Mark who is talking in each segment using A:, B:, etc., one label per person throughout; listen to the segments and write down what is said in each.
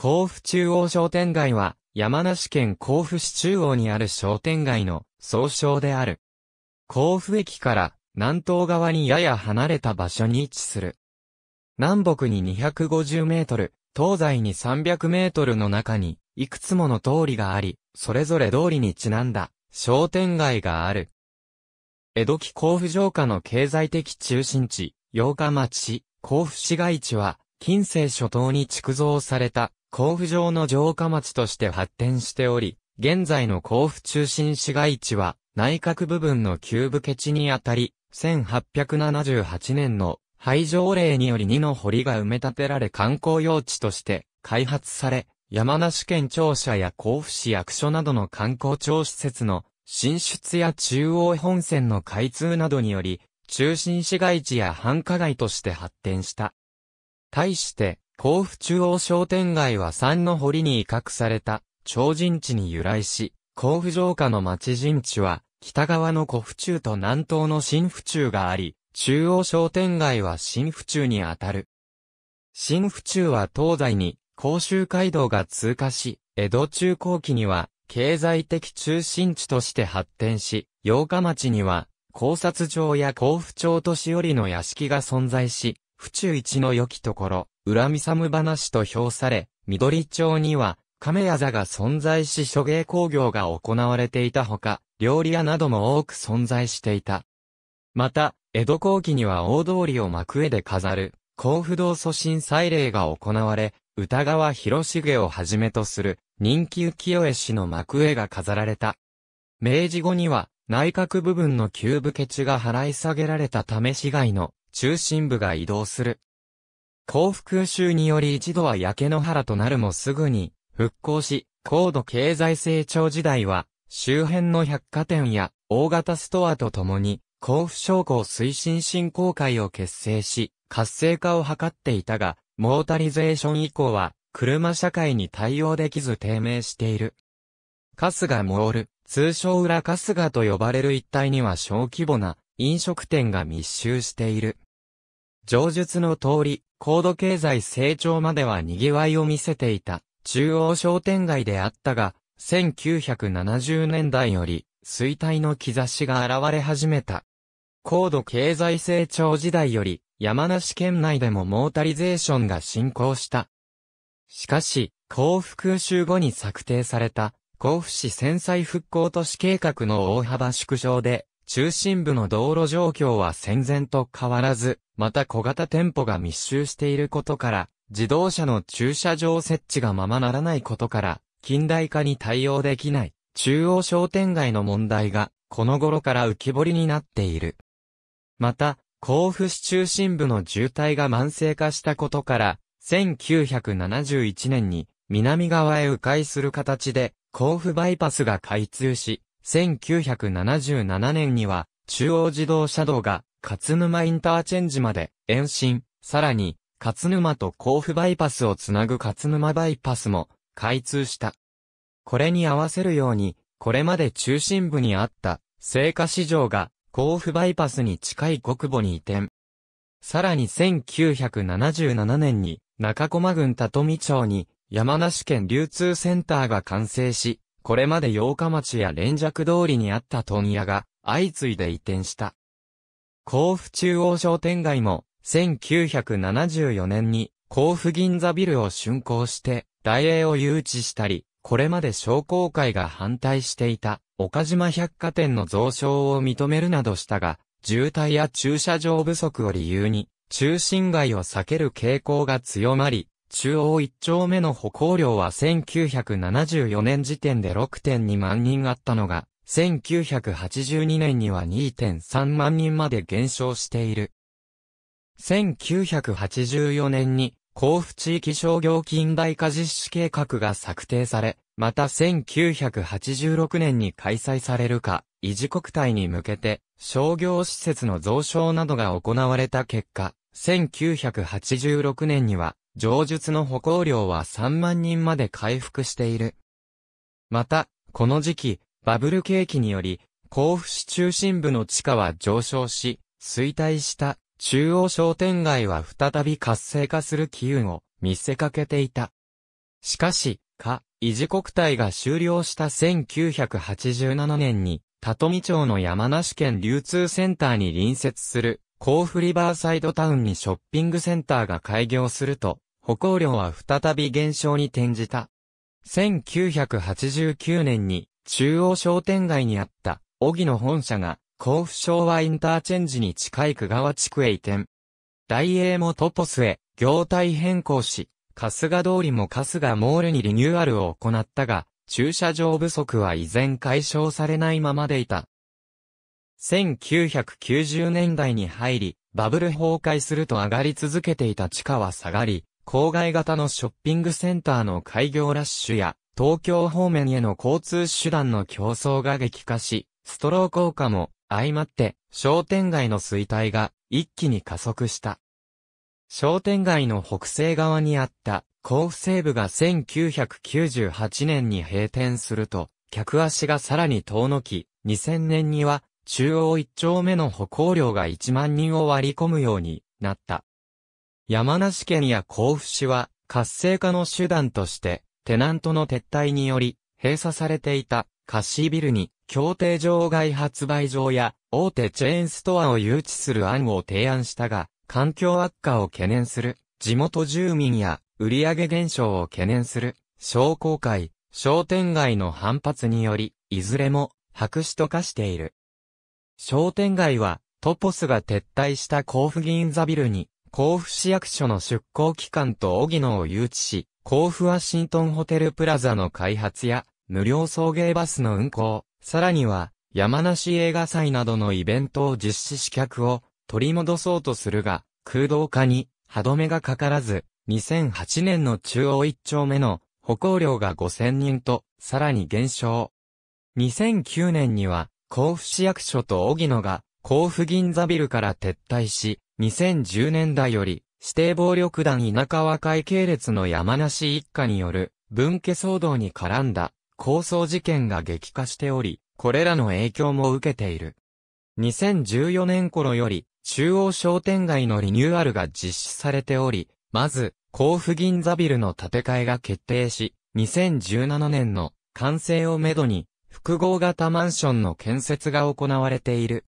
A: 甲府中央商店街は、山梨県甲府市中央にある商店街の総称である。甲府駅から南東側にやや離れた場所に位置する。南北に250メートル、東西に300メートルの中に、いくつもの通りがあり、それぞれ通りにちなんだ商店街がある。江戸期甲府城下の経済的中心地、八日町、甲府市街地は、近世初頭に築造された甲府城の城下町として発展しており、現在の甲府中心市街地は、内閣部分の旧部地にあたり、1878年の廃城令により2の堀が埋め立てられ観光用地として開発され、山梨県庁舎や甲府市役所などの観光庁施設の進出や中央本線の開通などにより、中心市街地や繁華街として発展した。対して、甲府中央商店街は山の堀に威嚇された、超人地に由来し、甲府城下の町人地は、北側の古府中と南東の新府中があり、中央商店街は新府中にあたる。新府中は東西に、甲州街道が通過し、江戸中後期には、経済的中心地として発展し、八日町には、考察場や甲府町都市よりの屋敷が存在し、府中一の良きところ、恨み寒話と評され、緑町には、亀屋座が存在し諸芸工業が行われていたほか、料理屋なども多く存在していた。また、江戸後期には大通りを幕絵で飾る、甲府道祖神祭礼が行われ、歌川広重をはじめとする、人気浮世絵師の幕絵が飾られた。明治後には、内閣部分の旧部ケチが払い下げられたため市外の中心部が移動する。幸福空襲により一度は焼け野原となるもすぐに復興し、高度経済成長時代は周辺の百貨店や大型ストアと共に甲府商工推進振興会を結成し、活性化を図っていたが、モータリゼーション以降は車社会に対応できず低迷している。春日モール、通称裏春日と呼ばれる一帯には小規模な飲食店が密集している。上述の通り、高度経済成長までは賑わいを見せていた中央商店街であったが、1970年代より衰退の兆しが現れ始めた。高度経済成長時代より山梨県内でもモータリゼーションが進行した。しかし、幸福空襲後に策定された甲府市戦災復興都市計画の大幅縮小で中心部の道路状況は戦前と変わらず、また小型店舗が密集していることから、自動車の駐車場設置がままならないことから、近代化に対応できない、中央商店街の問題が、この頃から浮き彫りになっている。また、甲府市中心部の渋滞が慢性化したことから、1971年に南側へ迂回する形で甲府バイパスが開通し、1977年には中央自動車道が勝沼インターチェンジまで延伸、さらに、勝沼と甲府バイパスをつなぐ勝沼バイパスも開通した。これに合わせるように、これまで中心部にあった聖果市場が甲府バイパスに近い国母に移転。さらに1977年に中駒郡里見町に山梨県流通センターが完成し、これまで八日町や連雀通りにあった問屋が相次いで移転した。甲府中央商店街も、1974年に、甲府銀座ビルを竣工して、大英を誘致したり、これまで商工会が反対していた、岡島百貨店の増床を認めるなどしたが、渋滞や駐車場不足を理由に、中心街を避ける傾向が強まり、中央一丁目の歩行量は1974年時点で6.2万人あったのが、1982年には2.3万人まで減少している。1984年に甲府地域商業近代化実施計画が策定され、また1986年に開催されるか、維持国体に向けて商業施設の増床などが行われた結果、1986年には上述の歩行量は3万人まで回復している。また、この時期、バブル景気により、甲府市中心部の地価は上昇し、衰退した中央商店街は再び活性化する機運を見せかけていた。しかし、か、維持国体が終了した1987年に、里見町の山梨県流通センターに隣接する甲府リバーサイドタウンにショッピングセンターが開業すると、歩行量は再び減少に転じた。1989年に中央商店街にあった、小木の本社が、甲府昭和インターチェンジに近い久川地区へ移転。大英もトポスへ、業態変更し、春日通りも春日モールにリニューアルを行ったが、駐車場不足は依然解消されないままでいた。1990年代に入り、バブル崩壊すると上がり続けていた地価は下がり、郊外型のショッピングセンターの開業ラッシュや、東京方面への交通手段の競争が激化し、ストロー効果も相まって商店街の衰退が一気に加速した。商店街の北西側にあった甲府西部が1998年に閉店すると、客足がさらに遠のき、2000年には中央一丁目の歩行量が1万人を割り込むようになった。山梨県や甲府市は活性化の手段としてテナントの撤退により、閉鎖されていたカッシービルに、協定場外発売場や大手チェーンストアを誘致する案を提案したが、環境悪化を懸念する、地元住民や売上減少を懸念する、商工会、商店街の反発により、いずれも白紙と化している。商店街は、トポスが撤退した甲府銀座ビルに甲府市役所の出向機関と荻野を誘致し、甲府ワシントンホテルプラザの開発や、無料送迎バスの運行、さらには、山梨映画祭などのイベントを実施し客を取り戻そうとするが、空洞化に歯止めがかからず、2008年の中央一丁目の歩行量が5000人と、さらに減少。2009年には、甲府市役所と荻野が甲府銀座ビルから撤退し、2010年代より、指定暴力団田舎和解系列の山梨一家による、分家騒動に絡んだ、抗争事件が激化しており、これらの影響も受けている。2014年頃より、中央商店街のリニューアルが実施されており、まず、甲府銀座ビルの建て替えが決定し、2017年の完成をめどに、複合型マンションの建設が行われている。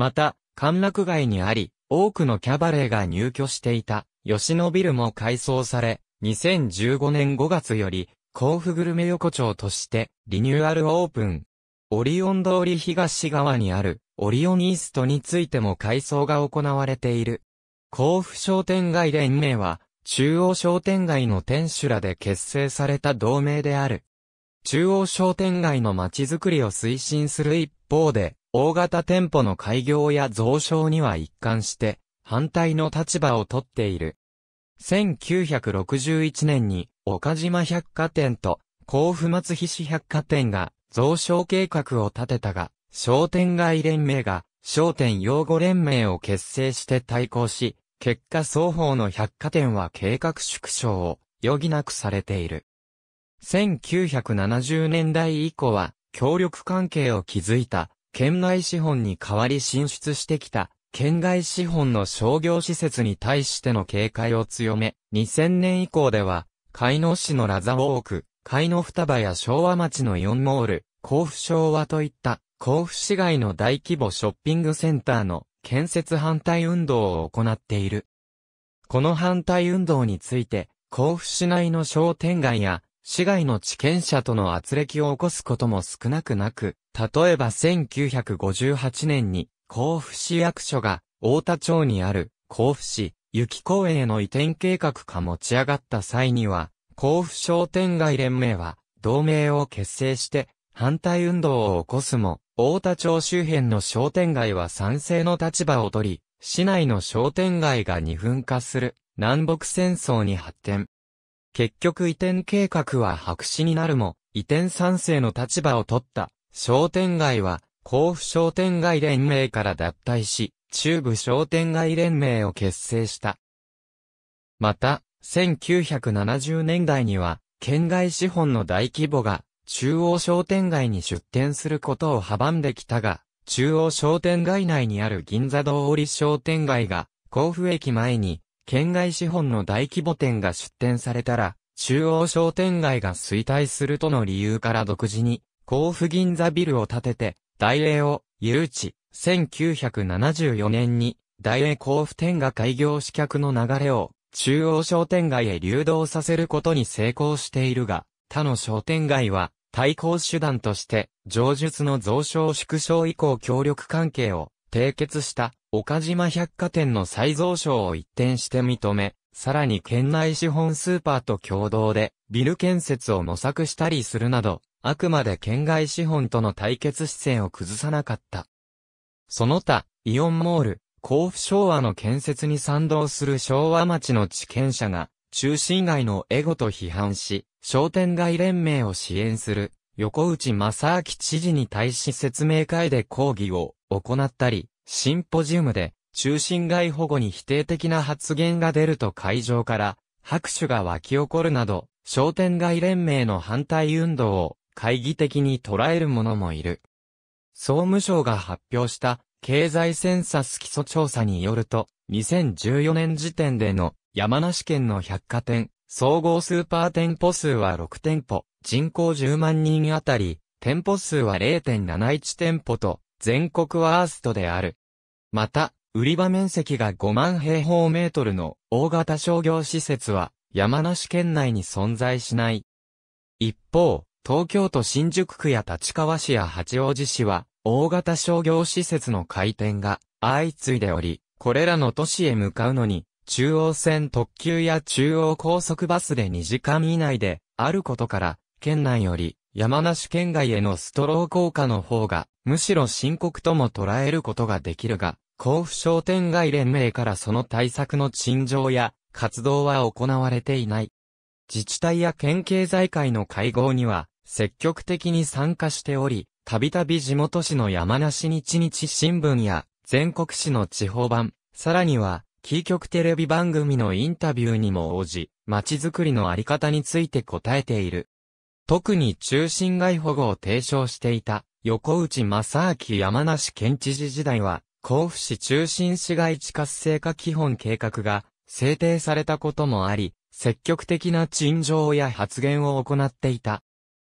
A: また、歓楽街にあり、多くのキャバレーが入居していた、吉野ビルも改装され、2015年5月より、甲府グルメ横丁として、リニューアルオープン。オリオン通り東側にある、オリオンイーストについても改装が行われている。甲府商店街連盟は、中央商店街の店主らで結成された同盟である。中央商店街の街づくりを推進する一方で、大型店舗の開業や増床には一貫して、反対の立場をとっている。1961年に、岡島百貨店と、甲府松菱百貨店が、増床計画を立てたが、商店街連盟が、商店擁護連盟を結成して対抗し、結果双方の百貨店は計画縮小を余儀なくされている。1970年代以降は、協力関係を築いた県内資本に代わり進出してきた、県外資本の商業施設に対しての警戒を強め、2000年以降では、海野市のラザウォーク、海野双葉や昭和町のイオンモール、甲府昭和といった、甲府市街の大規模ショッピングセンターの建設反対運動を行っている。この反対運動について、甲府市内の商店街や市外の地権者との圧力を起こすことも少なくなく、例えば1958年に、甲府市役所が、大田町にある、甲府市、雪公園への移転計画が持ち上がった際には、甲府商店街連盟は、同盟を結成して、反対運動を起こすも、大田町周辺の商店街は賛成の立場を取り、市内の商店街が二分化する、南北戦争に発展。結局移転計画は白紙になるも、移転賛成の立場を取った。商店街は、甲府商店街連盟から脱退し、中部商店街連盟を結成した。また、1970年代には、県外資本の大規模が、中央商店街に出店することを阻んできたが、中央商店街内にある銀座通り商店街が、甲府駅前に県外資本の大規模店が出店されたら、中央商店街が衰退するとの理由から独自に、甲府銀座ビルを建てて、大英を誘致、1974年に、大英甲府店が開業試客の流れを、中央商店街へ流動させることに成功しているが、他の商店街は、対抗手段として、上述の増床縮小以降協力関係を締結した岡島百貨店の再造商を一転して認め、さらに県内資本スーパーと共同で、ビル建設を模索したりするなど、あくまで県外資本との対決姿勢を崩さなかった。その他、イオンモール、甲府昭和の建設に賛同する昭和町の地権者が、中心街のエゴと批判し、商店街連盟を支援する、横内正明知事に対し説明会で抗議を行ったり、シンポジウムで、中心外保護に否定的な発言が出ると会場から拍手が湧き起こるなど、商店街連盟の反対運動を懐疑的に捉える者もいる。総務省が発表した経済センサス基礎調査によると、2014年時点での山梨県の百貨店、総合スーパー店舗数は6店舗、人口10万人あたり、店舗数は0.71店舗と、全国ワーストである。また、売り場面積が5万平方メートルの大型商業施設は山梨県内に存在しない。一方、東京都新宿区や立川市や八王子市は大型商業施設の開店が相次いでおり、これらの都市へ向かうのに、中央線特急や中央高速バスで2時間以内であることから、県内より山梨県外へのストロー効果の方が、むしろ深刻とも捉えることができるが、甲府商店街連盟からその対策の陳情や活動は行われていない。自治体や県経済界の会合には積極的に参加しており、たびたび地元紙の山梨日日新聞や全国紙の地方版、さらには、キー局テレビ番組のインタビューにも応じ、街づくりのあり方について答えている。特に中心街保護を提唱していた、横内正明山梨県知事時代は、甲府市中心市街地活性化基本計画が制定されたこともあり、積極的な陳情や発言を行っていた。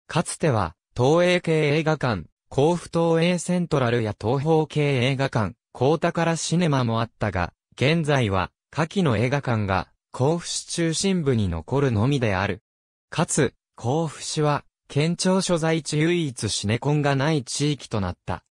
A: かつては、東映系映画館、甲府東映セントラルや東方系映画館、高宝シネマもあったが、現在は、下記の映画館が、甲府市中心部に残るのみである。かつ、甲府市は、県庁所在地唯一シネコンがない地域となった。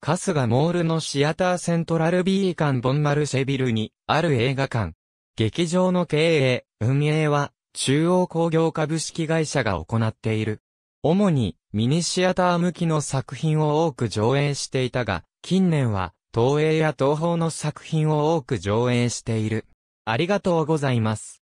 A: カスガモールのシアターセントラルビー館ボンマルシェビルに、ある映画館。劇場の経営、運営は、中央工業株式会社が行っている。主に、ミニシアター向きの作品を多く上映していたが、近年は、東映や東宝の作品を多く上映している。ありがとうございます。